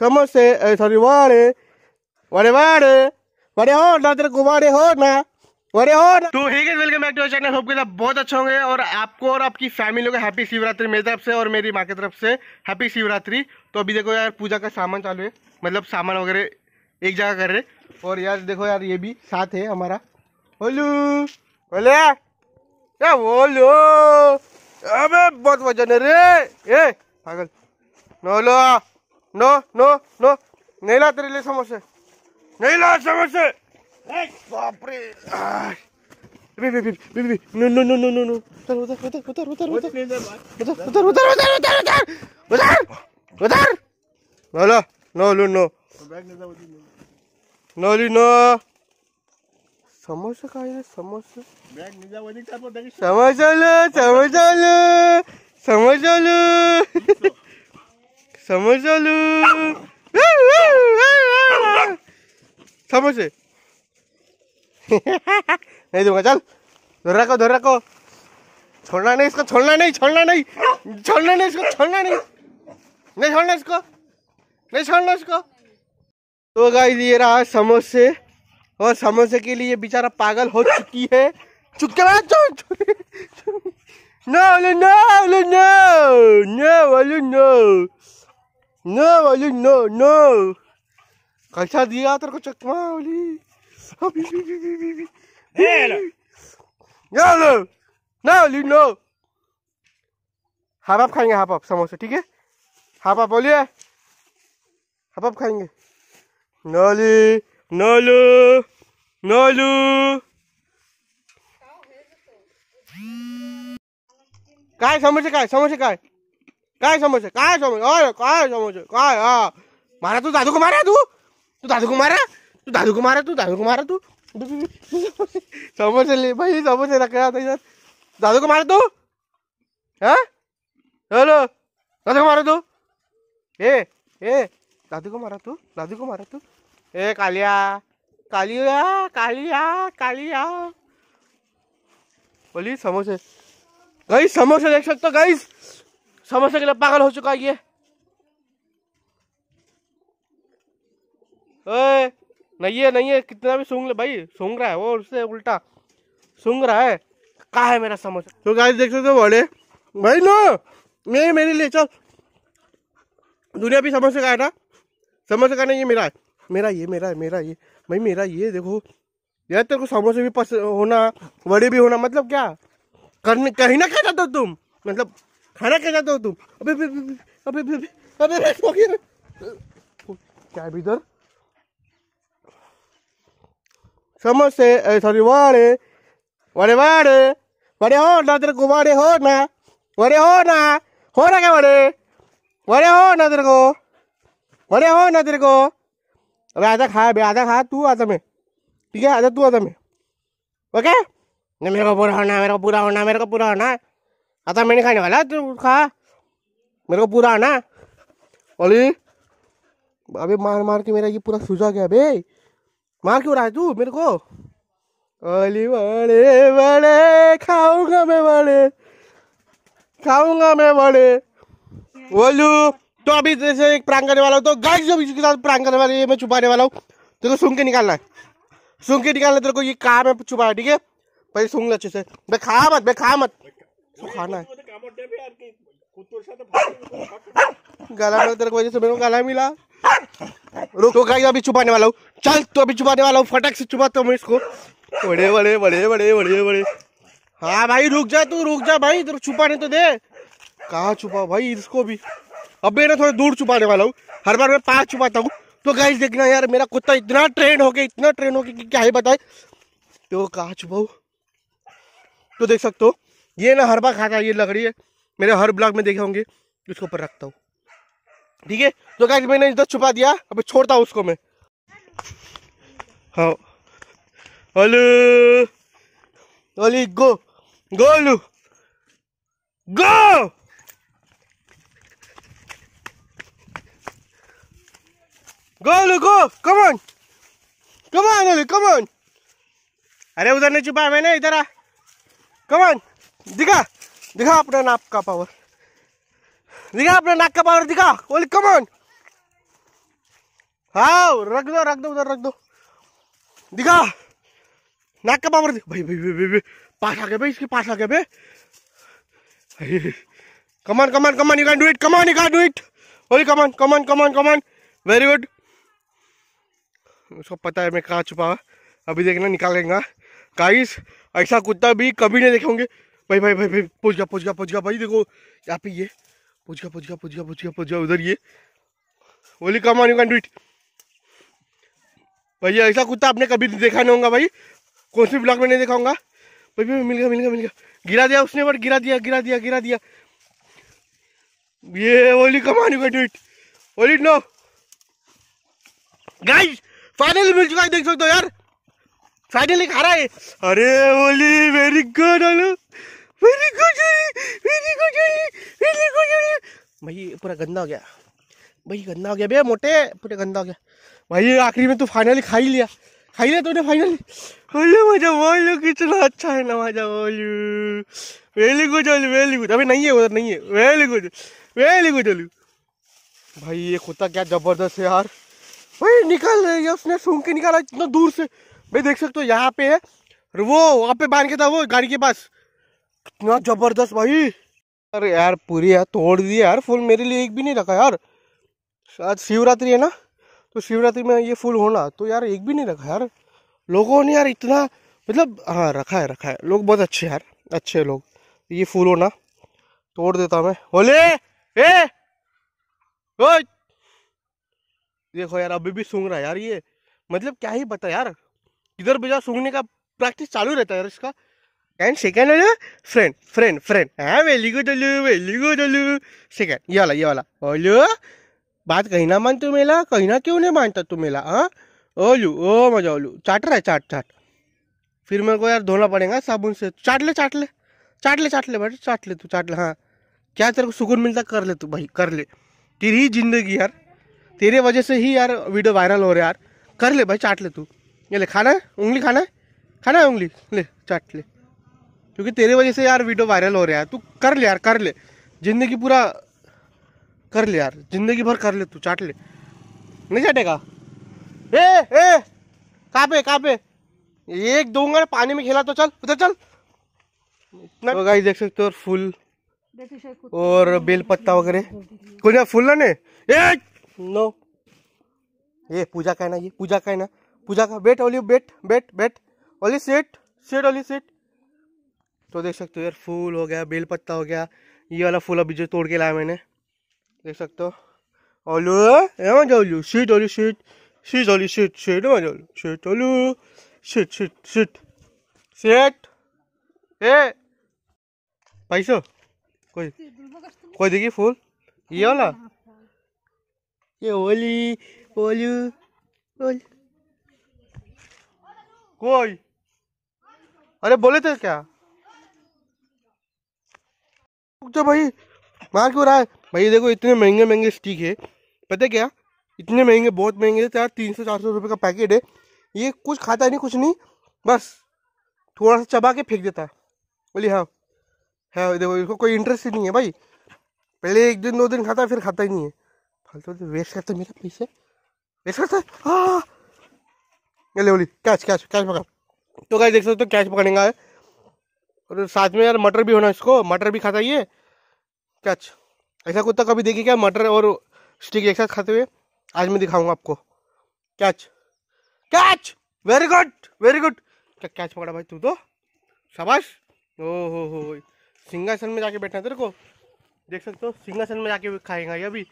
समोसे सॉरी वड़े वड़े वड़े वड़े हो ना तेरे को हो ना वरे हो ना तो ही welcome back to channel hope के बहुत अच्छे होंगे और आपको और आपकी फैमिली को हैप्पी शिवरात्रि मेरी तरफ से और मेरी माँ की तरफ से हैप्पी शिवरात्रि तो अभी देखो यार पूजा का सामान चालू है मतलब सामान वगैरह एक जगह कर रहे और यार देखो यार ये भी साथ है हमारा बोलू बोले क्या बोलो अबे बहुत वजन है रे ए पागल नोलो नो नो नो नहीं तेरे लिए समोसे नेला समोसे बाप रे बे बे बे बे no no no no no उधर उधर उधर उधर उधर उधर उधर उधर उधर उधर उधर उधर बोलो नो लो नो नो ली नो समोसा काय रे समोसा समोसा लो समोसा लो समोसा लो समझ लो समझ नहीं दूंगा तो चल धर रखो धर रखो छोड़ना नहीं इसको छोड़ना नहीं छोड़ना नहीं छोड़ना नहीं इसको छोड़ना नहीं नहीं छोड़ना इसको नहीं छोड़ना इसको तो गाइस ये रहा समोसे और समोसे के लिए बेचारा पागल हो चुकी है चुपके no no no no no no no Oli no no कैसा दिया तेरे को चकमा ओली हेलो ना ओली नो हाफ आप खाएंगे हाफ आप समोसे ठीक है हाफ आप बोलिए हाफ आप खाएंगे नोली नोलू नोलू काय समोसे काय समोसे काय काय समस्या काय समस्या अरे काय समस्या काय हा मारा तू दादू को मारा तू तू दादू को मारा तू दादू को मारा तू दादू को मारा तू समोसे ले भाई समोसे रख रहा था दादू को मारा तू हाँ हेलो दादू को मारा तू ए ए दादू को मारा तू दादू को मारा तू ए कालिया कालिया कालिया कालिया बोली समोसे गाइस समोसे देख सकते हो गाइस समोसे के लिए पागल हो चुका है ये ए, नहीं है नहीं है कितना भी सूंग ले भाई सूंग रहा है वो उससे उल्टा सूंग रहा है कहा है मेरा समझ तो गाइस देख सकते हो बड़े भाई नो मैं मेरे लिए चल दुनिया भी समझ से कहा ना से कहा नहीं ये मेरा है मेरा ये मेरा है मेरा ये भाई मेरा ये देखो यार तेरे को समोसे भी पस होना बड़े भी होना मतलब क्या करने कहीं ना कहता तो तुम मतलब खाना क्या चाहते हो तुम अबे अबे अबे अबे अबे क्या है इधर समझते सॉरी वाड़े वाड़े वाड़े वाड़े हो ना तेरे को वाड़े हो ना वाड़े हो ना हो ना क्या वाड़े वाड़े हो ना तेरे को वाड़े हो ना तेरे को अबे आजा खा अबे आजा खा तू आजा मैं ठीक है आजा तू आजा मैं ओके नहीं मेरे को पूरा होना मेरे को पूरा होना मेरे को पूरा होना आता मैंने खाने वाला तू खा मेरे को पूरा आना ओली अबे मार मार के मेरा ये पूरा सूझा गया बे मार क्यों रहा है तू मेरे को ओली बड़े बड़े खाऊंगा मैं बड़े खाऊंगा मैं बड़े ओलू तो अभी जैसे एक प्रांग करने वाला हूँ तो गाइस जो इसके साथ प्रांग करने वाली है मैं छुपाने वाला हूँ तेरे को सूंघ के निकालना है सूंघ के निकालना तेरे को ये काम है छुपाया ठीक है पहले सूंघ अच्छे से मैं खा मत मैं खा मत तो खाना है गला में तेरे को वजह से मेरे को गला मिला अभी छुपाने वाला हूँ चल तो अभी छुपाने वाला हूँ से छुपाता हूँ मैं इसको बड़े बड़े बड़े बड़े बड़े बड़े हाँ भाई रुक जा तू रुक जा भाई तेरे छुपाने तो दे कहा छुपाओ भाई इसको भी अब मैं ना थोड़ा दूर छुपाने वाला हूँ हर बार मैं पास छुपाता हूँ तो गाइस देखना यार मेरा कुत्ता इतना ट्रेन हो गया इतना ट्रेन हो गया कि क्या ही बताए तो कहा छुपाऊ तो देख सकते हो ये ना हर बार खाता है ये लकड़ी है मेरे हर ब्लॉग में देखे होंगे इसके ऊपर रखता हूँ ठीक है तो क्या मैंने इधर छुपा दिया अब छोड़ता हूँ उसको मैं हाँ हलो अली go Golu go Golu go come on come on Oli come on अरे उधर नहीं छुपा मैंने इधर आ कमान दिखा दिखा अपना नाक का पावर दिखा अपना नाक का पावर दिखा ओली कमॉन हाँ रख दो रख दो उधर रख दो दिखा नाक का पावर दिखा भाई भाई भाई भाई पास आ गए भाई इसके पास आ गए भाई come on come on come on you can do it come on you can do it Oli come on come on come on come on very good उसको पता है मैं कहाँ छुपा अभी देखना निकालेगा गाइस ऐसा कुत्ता भी कभी नहीं देखे होंगे भाई भाई भाई भाई पहुँच गया पहुँच गया पहुँच गया भाई देखो यहाँ पे ये पहुँच गया पहुँच गया पहुँच गया पहुँच गया पहुँच गया उधर ये Oli come on you can do it भाई ऐसा कुत्ता आपने कभी देखा नहीं होगा भाई कौन से ब्लॉक में नहीं देखा होगा भाई भाई मिल गया मिल गया मिल गया गिरा दिया उसने बट गिरा दिया गिरा दिया गिरा दिया ये Oli come on you can do it Oli no guys finally मिल चुका है देख सकते हो यार फाइनली खा रहा है अरे ओली वेरी गुड ओलू मेरी गुजली मेरी गुजली मेरी गुजली भाई पूरा गंदा हो गया भाई गंदा हो गया भैया मोटे पूरे गंदा हो गया भाई आखिरी में तू फाइनली खा ही लिया खा ही लिया तूने फाइनली अरे मजा बोलो कितना अच्छा है ना मजा बोलो वेली गुड ओलू वेली गुड अभी नहीं है उधर नहीं है वेली गुड वेली गुड ओलू भाई ये कुत्ता क्या जबरदस्त है यार भाई निकल रहे उसने सूंघ के निकाला इतना दूर से भाई देख सकते हो यहाँ पे है वो वहाँ पे बांध के था वो गाड़ी के पास कितना जबरदस्त भाई अरे यार पूरी यार तोड़ दी यार फूल मेरे लिए एक भी नहीं रखा यार आज शिवरात्रि है ना तो शिवरात्रि में ये फूल होना तो यार एक भी नहीं रखा यार लोगों ने यार इतना मतलब हाँ रखा है रखा है लोग बहुत अच्छे यार अच्छे लोग ये फूल होना तोड़ देता मैं बोले ए देखो यार अभी भी सूंघ रहा है यार ये मतलब क्या ही पता यार इधर बेजा सूंघने का प्रैक्टिस चालू रहता है यार इसका অ্যান্ড সেকেন্ড হলো ফ্রেন্ড ফ্রেন্ড ফ্রেন্ড হ্যাঁ वेली गुड अलू तो वेली गुड अलू सेकंड ये वाला ये वाला ओलू बात कहीं ना मानते मेला कहीं ना क्यों नहीं मानता तू मेला हाँ ओलू ओ मजा ओलू चाट रहा है चाट चाट फिर मेरे को यार धोना पड़ेगा साबुन से चाट ले चाट ले चाट ले चाट ले भाई चाट ले तू चाट ले हाँ क्या तेरे को सुकून मिलता कर ले तू भाई कर ले तेरी ही जिंदगी यार तेरे वजह से ही यार वीडियो वायरल हो रहा यार कर ले भाई चाट ले तू ये ले खाना है उंगली खाना है खाना है उंगली ले चाट ले क्योंकि तेरे वजह से यार वीडियो वायरल हो रहा है तू कर ले यार कर ले जिंदगी पूरा कर ले यार जिंदगी भर कर ले तू चाट ले नहीं चाटेगा ए ए कहाँ पे कहाँ पे एक दूंगा पानी में खेला तो चल उधर चल तो गाइस देख सकते हो और फूल और बेल पत्ता वगैरह कुछ ना फूल ना एक नो ये पूजा का है ना ये पूजा का है ना पूजा का bet Oli bet bet bet Oli set set Oli set तो देख सकते हो यार फूल हो गया बेल पत्ता हो गया ये वाला फूल अभी जो तोड़ के लाया मैंने देख सकते हो ओलू एवं जोलू sit Olu sit sit Olu sit sit एवं जोलू sit Olu sit sit sit set ए पैसो कोई कोई देखिए फूल ये हाँ, वाला हाँ, हाँ। ये ओली ओलू ओल कोई अरे बोले थे क्या जा भाई मार क्यों रहा है भाई देखो इतने महंगे महंगे स्टिक है पता क्या इतने महंगे बहुत महंगे यार तीन सौ चार सौ रुपये का पैकेट है ये कुछ खाता नहीं कुछ नहीं बस थोड़ा सा चबा के फेंक देता है बोली हाँ है हाँ, देखो इसको कोई इंटरेस्ट ही नहीं है भाई पहले एक दिन दो दिन खाता फिर खाता ही नहीं है फालतू तो वेस्ट करता मेरा पैसे वेस्ट करता हाँ बोली कैच कैच कैच पकड़ तो क्या देख सकते हो तो कैच का और साथ में यार मटर भी होना इसको मटर भी खाता ये क्या ऐसा कुत्ता कभी देखिए क्या मटर और स्टिक एक साथ खाते हुए आज मैं दिखाऊंगा आपको catch catch very good very good क्या कैच पकड़ा भाई तू तो शाबाश ओ हो हो सिंहासन में जाके बैठना तेरे को देख सकते हो सिंहासन में जाके खाएगा ये अभी